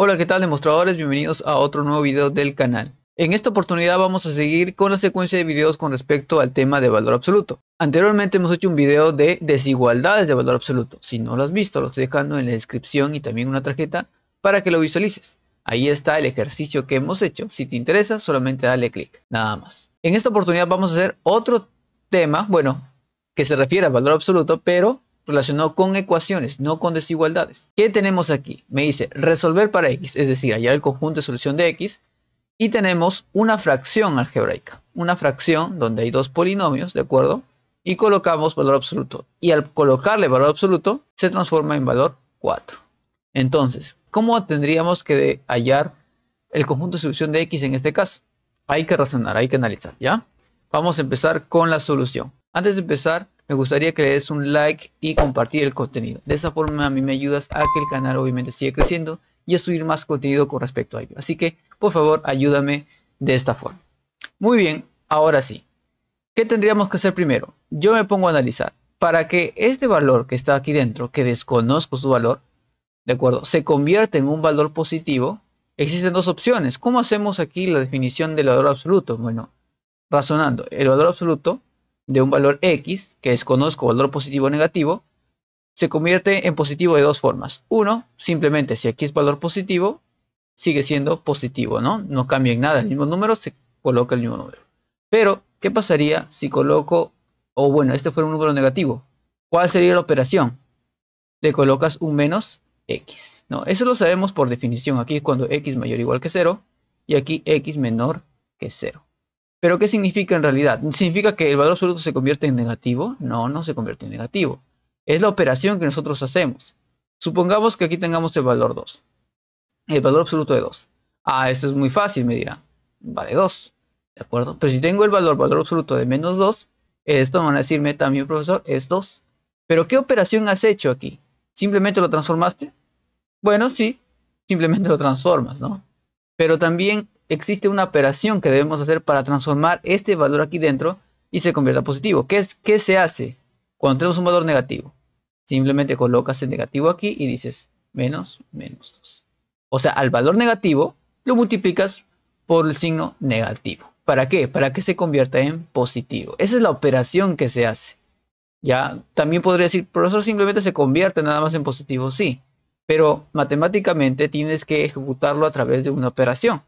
Hola qué tal demostradores, bienvenidos a otro nuevo video del canal. En esta oportunidad vamos a seguir con la secuencia de videos con respecto al tema de valor absoluto. Anteriormente hemos hecho un video de desigualdades de valor absoluto. Si no lo has visto, lo estoy dejando en la descripción y también una tarjeta para que lo visualices. Ahí está el ejercicio que hemos hecho. Si te interesa, solamente dale clic, nada más. En esta oportunidad vamos a hacer otro tema, bueno, que se refiere al valor absoluto, pero relacionado con ecuaciones, no con desigualdades. ¿Qué tenemos aquí? Me dice resolver para x, es decir, hallar el conjunto de solución de x. Y tenemos una fracción algebraica, una fracción donde hay dos polinomios, ¿de acuerdo? Y colocamos valor absoluto. Y al colocarle valor absoluto, se transforma en valor 4. Entonces, ¿cómo tendríamos que hallar el conjunto de solución de x en este caso? Hay que razonar, hay que analizar, ¿ya? Vamos a empezar con la solución. Antes de empezar, me gustaría que le des un like y compartir el contenido. De esa forma a mí me ayudas a que el canal obviamente siga creciendo y a subir más contenido con respecto a ello. Así que, por favor, ayúdame de esta forma. Muy bien, ahora sí. ¿Qué tendríamos que hacer primero? Yo me pongo a analizar. Para que este valor que está aquí dentro, que desconozco su valor, ¿de acuerdo? Se convierta en un valor positivo, existen dos opciones. ¿Cómo hacemos aquí la definición del valor absoluto? Bueno, razonando, el valor absoluto de un valor x, que desconozco valor positivo o negativo, se convierte en positivo de dos formas. Uno, simplemente si aquí es valor positivo, sigue siendo positivo, ¿no? No cambia en nada el mismo número, se coloca el mismo número. Pero, ¿qué pasaría si coloco, o bueno, este fuera un número negativo? ¿Cuál sería la operación? Le colocas un menos x, ¿no? Eso lo sabemos por definición. Aquí es cuando x mayor o igual que 0 y aquí x menor que cero. Pero ¿qué significa en realidad? ¿Significa que el valor absoluto se convierte en negativo? No, no se convierte en negativo. Es la operación que nosotros hacemos. Supongamos que aquí tengamos el valor 2. El valor absoluto de 2. Ah, esto es muy fácil, me dirán. Vale 2. ¿De acuerdo? Pero si tengo el valor, valor absoluto de menos 2, esto van a decirme también, profesor, es 2. Pero ¿qué operación has hecho aquí? ¿Simplemente lo transformaste? Bueno, sí, simplemente lo transformas, ¿no? Pero también existe una operación que debemos hacer para transformar este valor aquí dentro y se convierta positivo. ¿Qué, es, ¿Qué se hace cuando tenemos un valor negativo? Simplemente colocas el negativo aquí y dices menos, menos 2. O sea, al valor negativo lo multiplicas por el signo negativo. ¿Para qué? Para que se convierta en positivo. Esa es la operación que se hace. Ya, también podría decir, profesor, simplemente se convierte nada más en positivo, sí. Pero matemáticamente tienes que ejecutarlo a través de una operación.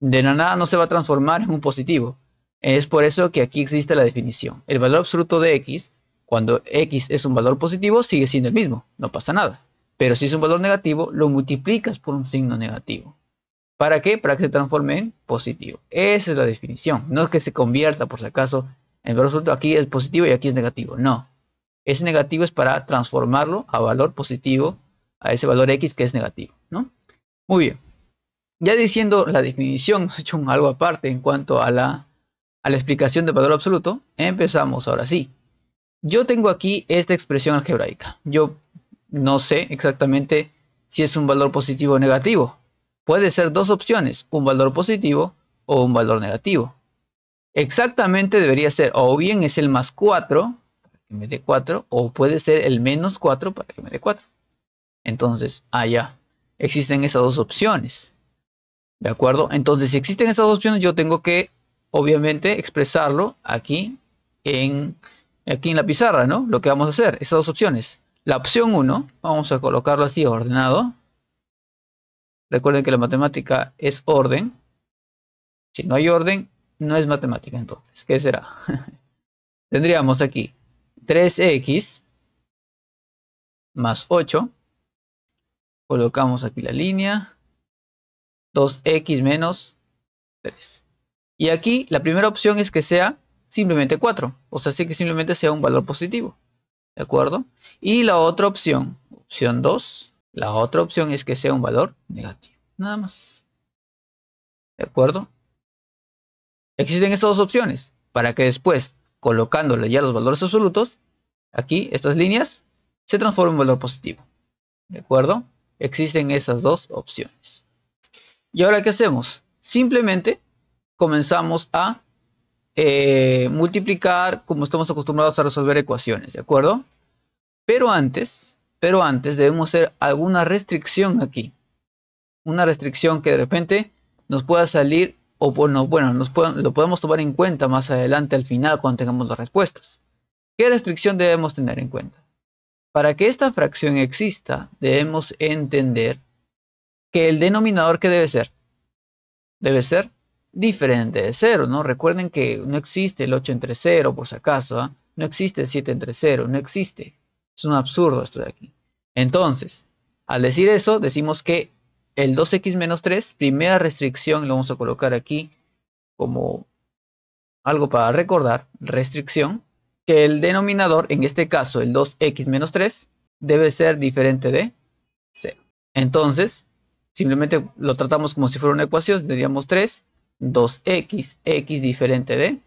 De nada no se va a transformar en un positivo. Es por eso que aquí existe la definición. El valor absoluto de x, cuando x es un valor positivo, sigue siendo el mismo, no pasa nada. Pero si es un valor negativo, lo multiplicas por un signo negativo. ¿Para qué? Para que se transforme en positivo. Esa es la definición. No es que se convierta, por si acaso, el valor absoluto aquí es positivo y aquí es negativo. No. Ese negativo es para transformarlo a valor positivo, a ese valor x que es negativo. ¿no? Muy bien. Ya diciendo la definición, hemos hecho un algo aparte en cuanto a la, explicación de valor absoluto, empezamos ahora sí. Yo tengo aquí esta expresión algebraica. Yo no sé exactamente si es un valor positivo o negativo. Puede ser dos opciones, un valor positivo o un valor negativo. Exactamente debería ser o bien es el más 4 para que me dé 4 o puede ser el menos 4 para que me dé 4. Entonces, allá existen esas dos opciones. ¿De acuerdo? Entonces, si existen esas dos opciones, yo tengo que, obviamente, expresarlo aquí en, aquí en la pizarra, ¿no? Lo que vamos a hacer, esas dos opciones. La opción 1, vamos a colocarlo así, ordenado. Recuerden que la matemática es orden. Si no hay orden, no es matemática entonces. ¿Qué será? Tendríamos aquí 3x más 8. Colocamos aquí la línea. 2x menos 3. Y aquí la primera opción es que sea simplemente 4. O sea, sí que simplemente sea un valor positivo. ¿De acuerdo? Y la otra opción, opción 2, la otra opción es que sea un valor negativo. Nada más. ¿De acuerdo? Existen esas dos opciones para que después, colocándole ya los valores absolutos, aquí estas líneas se transformen en valor positivo. ¿De acuerdo? Existen esas dos opciones. ¿Y ahora qué hacemos? Simplemente comenzamos a eh, multiplicar como estamos acostumbrados a resolver ecuaciones, ¿de acuerdo? Pero antes, pero antes debemos hacer alguna restricción aquí. Una restricción que de repente nos pueda salir o bueno, bueno nos lo podemos tomar en cuenta más adelante al final cuando tengamos las respuestas. ¿Qué restricción debemos tener en cuenta? Para que esta fracción exista, debemos entender que el denominador que debe ser, debe ser diferente de 0, ¿no? Recuerden que no existe el 8 entre 0 por si acaso, ¿ah? no existe el 7 entre 0, no existe. Es un absurdo esto de aquí. Entonces, al decir eso, decimos que el 2x menos 3, primera restricción, lo vamos a colocar aquí como algo para recordar, restricción, que el denominador, en este caso el 2x menos 3, debe ser diferente de 0. Entonces, Simplemente lo tratamos como si fuera una ecuación. Tendríamos 3, 2x, x diferente de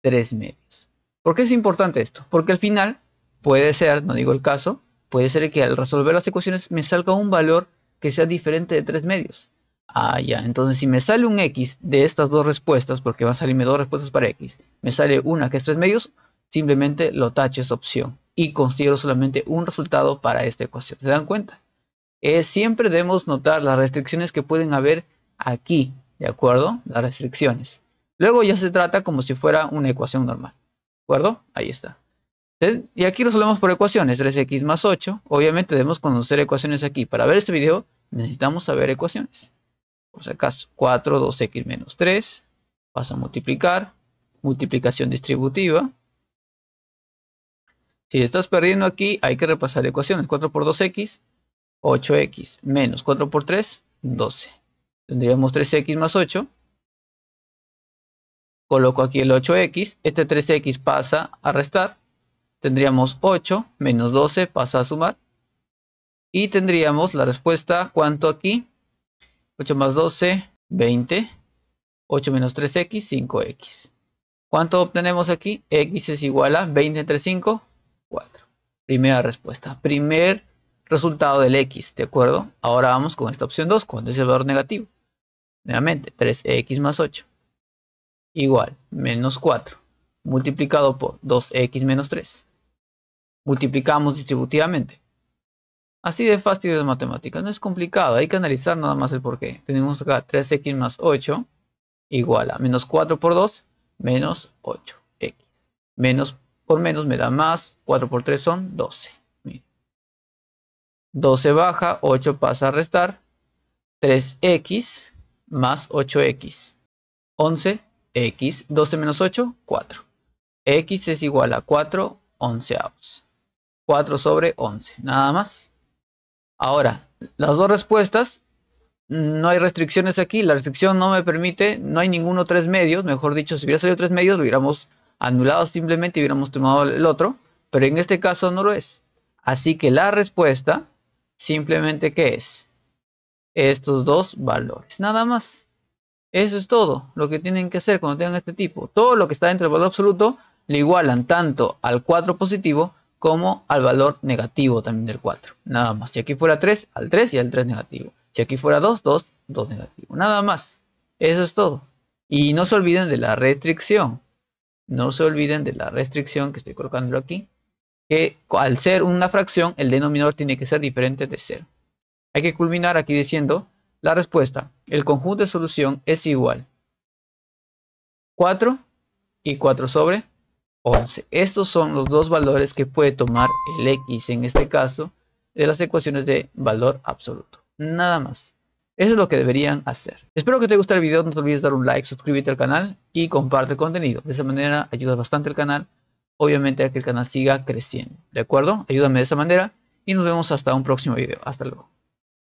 3 medios. ¿Por qué es importante esto? Porque al final puede ser, no digo el caso, puede ser que al resolver las ecuaciones me salga un valor que sea diferente de 3 medios. Ah, ya. Entonces, si me sale un x de estas dos respuestas, porque van a salirme dos respuestas para x, me sale una que es 3 medios, simplemente lo tacho esa opción y considero solamente un resultado para esta ecuación. ¿Se dan cuenta? Eh, siempre debemos notar las restricciones que pueden haber aquí, ¿de acuerdo? Las restricciones. Luego ya se trata como si fuera una ecuación normal, ¿de acuerdo? Ahí está. ¿Eh? Y aquí resolvemos por ecuaciones, 3x más 8. Obviamente debemos conocer ecuaciones aquí. Para ver este video necesitamos saber ecuaciones. Por si acaso, 4, 2x menos 3. Vas a multiplicar. Multiplicación distributiva. Si estás perdiendo aquí, hay que repasar ecuaciones. 4 por 2x 8x menos 4 por 3, 12. Tendríamos 3x más 8. Coloco aquí el 8x. Este 3x pasa a restar. Tendríamos 8 menos 12 pasa a sumar. Y tendríamos la respuesta, ¿cuánto aquí? 8 más 12, 20. 8 menos 3x, 5x. ¿Cuánto obtenemos aquí? x es igual a 20 entre 5, 4. Primera respuesta. Primer resultado del x, ¿de acuerdo? Ahora vamos con esta opción 2, con es el valor negativo. Nuevamente, 3x más 8 igual menos 4 multiplicado por 2x menos 3. Multiplicamos distributivamente. Así de fácil es matemática, no es complicado, hay que analizar nada más el porqué. Tenemos acá 3x más 8 igual a menos 4 por 2 menos 8x. Menos por menos me da más, 4 por 3 son 12. 12 baja, 8 pasa a restar, 3x más 8x, 11x, 12 menos 8, 4. x es igual a 4 onceavos, 4 sobre 11, nada más. Ahora, las dos respuestas, no hay restricciones aquí, la restricción no me permite, no hay ninguno tres medios, mejor dicho, si hubiera salido tres medios, lo hubiéramos anulado simplemente y hubiéramos tomado el otro, pero en este caso no lo es. Así que la respuesta Simplemente que es estos dos valores. Nada más. Eso es todo lo que tienen que hacer cuando tengan este tipo. Todo lo que está dentro del valor absoluto le igualan tanto al 4 positivo como al valor negativo también del 4. Nada más. Si aquí fuera 3, al 3 y al 3 negativo. Si aquí fuera 2, 2, 2 negativo. Nada más. Eso es todo. Y no se olviden de la restricción. No se olviden de la restricción que estoy colocándolo aquí que al ser una fracción, el denominador tiene que ser diferente de 0. Hay que culminar aquí diciendo la respuesta. El conjunto de solución es igual. 4 y 4 sobre 11. Estos son los dos valores que puede tomar el x, en este caso, de las ecuaciones de valor absoluto. Nada más. Eso es lo que deberían hacer. Espero que te guste el video. No te olvides dar un like, suscríbete al canal y comparte el contenido. De esa manera ayudas bastante al canal obviamente a que el canal siga creciendo. ¿De acuerdo? Ayúdame de esa manera y nos vemos hasta un próximo video. Hasta luego.